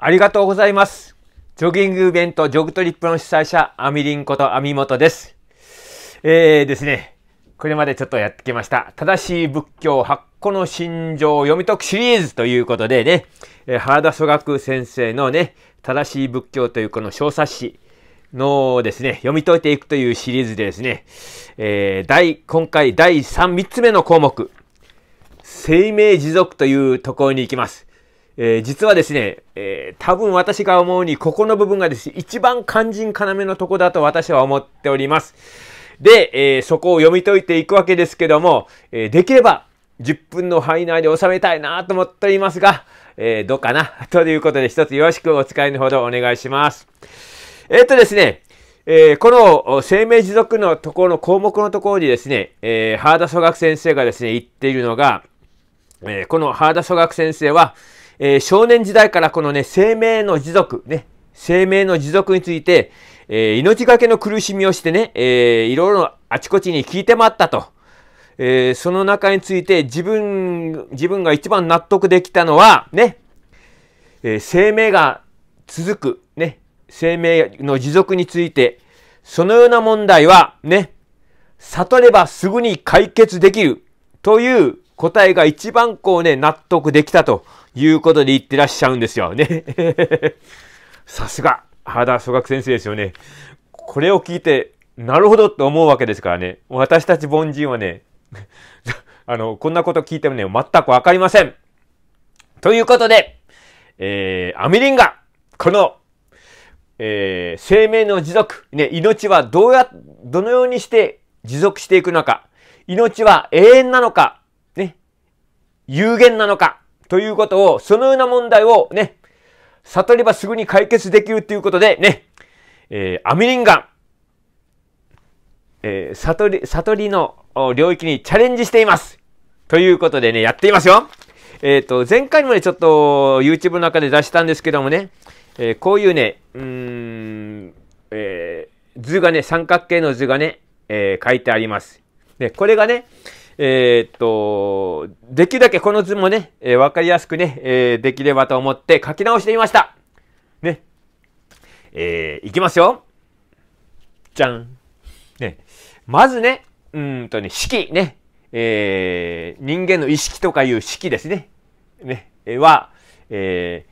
ありがとうございます。ジョギングイベント、ジョグトリップの主催者、アミリンこと網トです。えーですね、これまでちょっとやってきました。正しい仏教8個の心情を読み解くシリーズということでね、えー、原田祖学先生のね、正しい仏教というこの小冊子のですね、読み解いていくというシリーズでですね、えー、第、今回第3、3つ目の項目、生命持続というところに行きます。えー、実はですね、えー、多分私が思うに、ここの部分がですね、一番肝心要のとこだと私は思っております。で、えー、そこを読み解いていくわけですけども、えー、できれば10分の範囲内で収めたいなと思っておりますが、えー、どうかな ということで一つよろしくお使いのほどお願いします。えっ、とですね、えー、この生命持続のところの項目のところにですね、えー、ハーダ学先生がですね、言っているのが、えこのハー祖学先生は、えー、少年時代からこのね、生命の持続、ね、生命の持続について、えー、命がけの苦しみをしてね、えー、いろいろあちこちに聞いて回ったと。えー、その中について自分、自分が一番納得できたのは、ね、えー、生命が続く、ね、生命の持続について、そのような問題は、ね、悟ればすぐに解決できるという答えが一番こうね、納得できたということで言ってらっしゃるんですよね。さすが、原田学先生ですよね。これを聞いて、なるほどと思うわけですからね。私たち凡人はね、あの、こんなこと聞いてもね、全くわかりません。ということで、えー、アミリンが、この、えー、生命の持続、ね、命はどうや、どのようにして持続していくのか、命は永遠なのか、有限なのかということを、そのような問題をね、悟ればすぐに解決できるということでね、えー、アミリンガン、えー、悟り、悟りの領域にチャレンジしています。ということでね、やっていますよ。えっ、ー、と、前回もね、ちょっと YouTube の中で出したんですけどもね、えー、こういうね、うん、えー、図がね、三角形の図がね、えー、書いてあります。で、これがね、えー、っと、できるだけこの図もね、えー、わかりやすくね、えー、できればと思って書き直してみました。ね。えー、いきますよ。じゃん。ね。まずね、うんとね、式ね。えー、人間の意識とかいう式ですね。ね。えは、え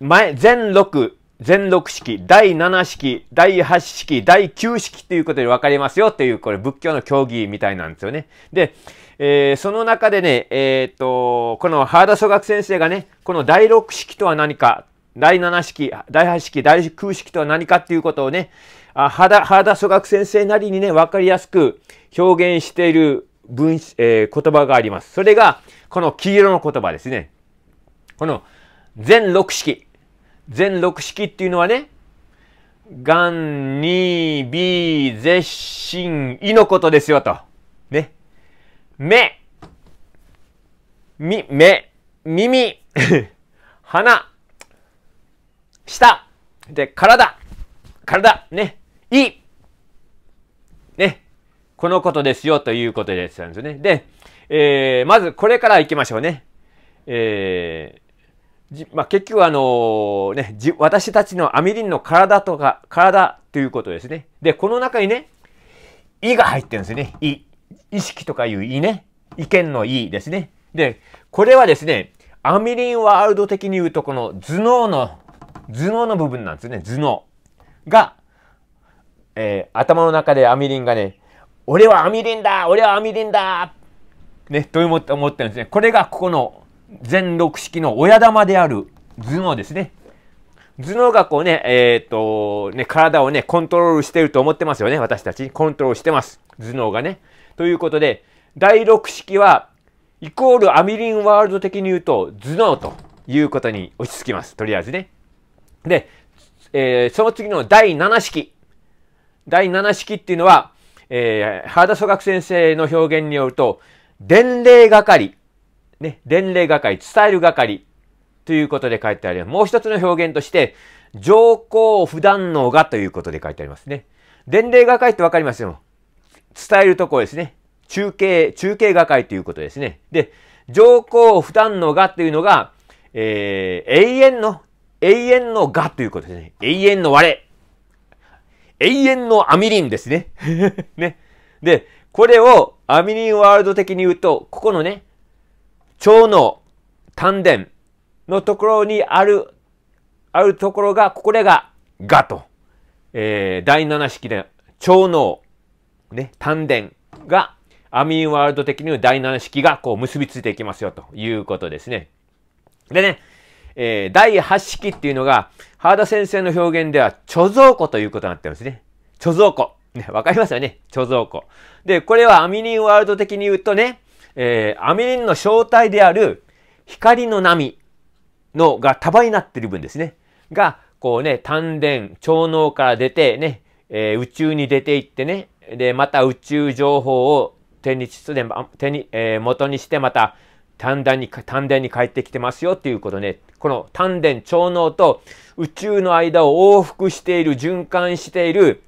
ー、前、全6、全6式、第7式、第8式、第9式っていうことで分かりますよっていう、これ仏教の教義みたいなんですよね。で、えー、その中でね、えー、っと、この原田祖学先生がね、この第6式とは何か、第7式、第8式、第9式とは何かっていうことをね、あ原原田祖学先生なりにね、分かりやすく表現している文、えー、言葉があります。それが、この黄色の言葉ですね。この全6式。全6式っていうのはね、がん、に、び、ぜっしん、いのことですよと。ね。目、み、目、耳、鼻、舌、で、体、体、ね、い、ね、このことですよということですよね。で、えー、まずこれから行きましょうね。えー、まあ、結局あのね、私たちのアミリンの体とか、体ということですね。で、この中にね、意が入ってるんですね。意。意識とかいう意ね。意見の意ですね。で、これはですね、アミリンワールド的に言うと、この頭脳の、頭脳の部分なんですね。頭脳が、えー、頭の中でアミリンがね、俺はアミリンだ俺はアミリンだね、と思ってるんですね。これがここの全6式の親玉である頭脳ですね。頭脳がこうね、えっ、ー、と、ね、体をね、コントロールしてると思ってますよね、私たち。コントロールしてます。頭脳がね。ということで、第6式は、イコールアミリンワールド的に言うと、頭脳ということに落ち着きます。とりあえずね。で、えー、その次の第7式。第7式っていうのは、えー、原田祖学先生の表現によると、伝令係。ね、伝令係、伝える係ということで書いてあります。もう一つの表現として、上皇不断のがということで書いてありますね。伝令係ってわかりますよ。伝えるところですね。中継、中継係ということですね。で、上皇不断のがというのが、えー、永遠の、永遠のがということですね。永遠の我。永遠のアミリンですね。ね。で、これをアミリンワールド的に言うと、ここのね、腸の丹田のところにある、あるところが、これが、がと、えー、第7式で、腸の、ね、丹田が、アミンワールド的に第7式が、こう、結びついていきますよ、ということですね。でね、えー、第8式っていうのが、原田先生の表現では、貯蔵庫ということになってますね。貯蔵庫。ね、わかりますよね貯蔵庫。で、これはアミニンワールド的に言うとね、えー、アミリンの正体である光の波のが束になっている分ですね。が、こうね、丹田、超能から出てね、えー、宇宙に出ていってね、で、また宇宙情報を手にし手に、えー、元にしてまた丹田に、丹田に帰ってきてますよっていうことね。この丹田、超能と宇宙の間を往復している、循環している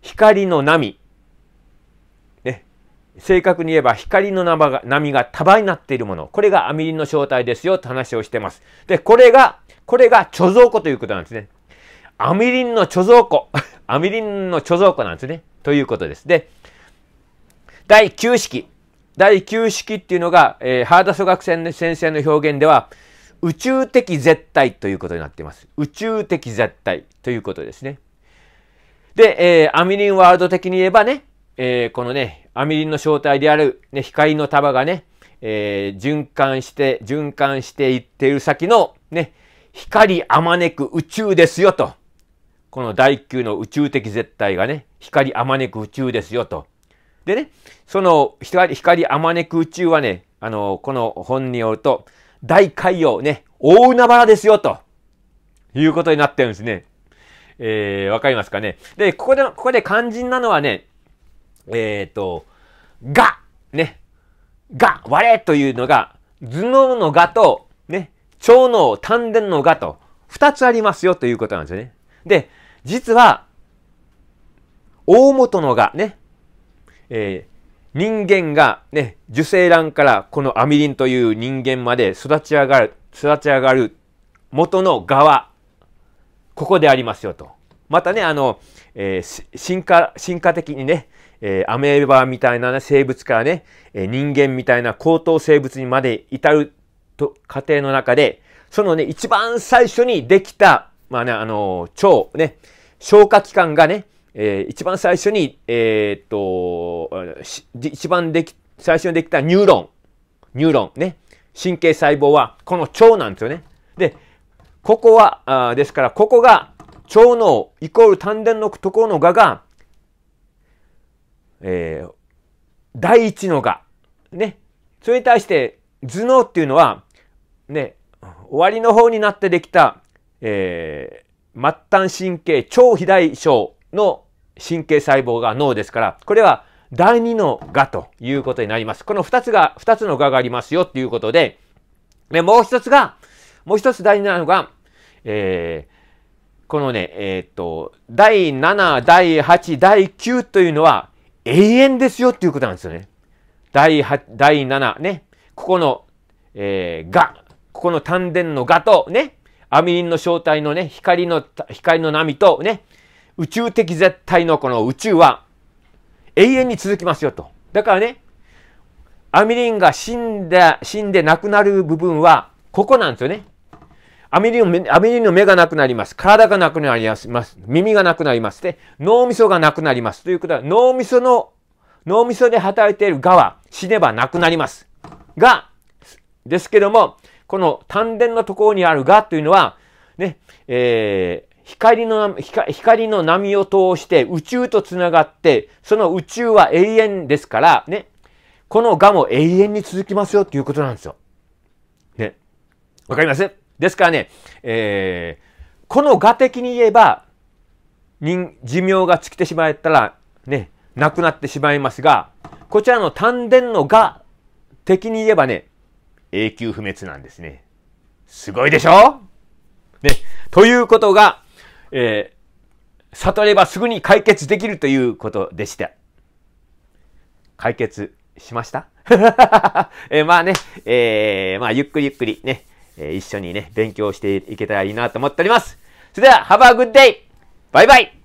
光の波正確に言えば光の波が束になっているもの。これがアミリンの正体ですよと話をしてます。で、これが、これが貯蔵庫ということなんですね。アミリンの貯蔵庫。アミリンの貯蔵庫なんですね。ということです。で、第9式。第9式っていうのが、えー、ハーダ素学先生の表現では、宇宙的絶対ということになっています。宇宙的絶対ということですね。で、えー、アミリンワールド的に言えばね、えー、このね、アミリンの正体である、ね、光の束がね、えー、循環して、循環していっている先の、ね、光あまねく宇宙ですよと。この第9の宇宙的絶対がね、光あまねく宇宙ですよと。でね、その光光あまねく宇宙はね、あの、この本によると、大海洋ね、大海原ですよと、いうことになってるんですね。えー、わかりますかね。で、ここで、ここで肝心なのはね、えっ、ー、と、が、ね、が、我というのが、頭脳のがと、ね、超脳、丹田のがと、二つありますよということなんですよね。で、実は、大元のが、ね、えー、人間が、ね、受精卵からこのアミリンという人間まで育ち上がる、育ち上がる元の側、ここでありますよと。またね、あの、えー、進化、進化的にね、えー、アメーバみたいな、ね、生物からね、えー、人間みたいな高等生物にまで至ると過程の中で、そのね、一番最初にできた、まあね、あのー、腸、ね、消化器官がね、えー、一番最初に、えー、っと、一番でき、最初にできたニューロン、ニューロンね、神経細胞はこの腸なんですよね。で、ここは、あですから、ここが、腸脳イコール丹田のところの蛾が、えー、第一のが。ね。それに対して、頭脳っていうのは、ね、終わりの方になってできた、えー、末端神経、超肥大症の神経細胞が脳ですから、これは第二のがということになります。この二つが、二つのががありますよっていうことで、でもう一つが、もう一つ大事なのが、えー、このね、えー、っと、第七、第八、第九というのは、永遠ですよっていうことなんですよね。第8第7ね、ここの、えー、が、ここの丹田のがとね、アミリンの正体のね、光の、光の波とね、宇宙的絶対のこの宇宙は永遠に続きますよと。だからね、アミリンが死んだ、死んで亡くなる部分はここなんですよね。アメリン、アメリンの目がなくなります。体がなくなります。耳がなくなります。で、脳みそがなくなります。ということは、脳みその、脳みそで働いているがは死ねばなくなります。が、ですけども、この丹田のところにあるがというのは、ね、えー、光の光の波を通して宇宙とつながって、その宇宙は永遠ですから、ね、このがも永遠に続きますよということなんですよ。ね。わかりますですからね、えー、この画的に言えば、人、寿命が尽きてしまったら、ね、亡くなってしまいますが、こちらの丹田の画的に言えばね、永久不滅なんですね。すごいでしょね、ということが、えー、悟ればすぐに解決できるということでした。解決しました えー、まあね、えー、まあゆっくりゆっくりね、えー、一緒にね、勉強していけたらいいなと思っております。それでは、Have a good day! バイバイ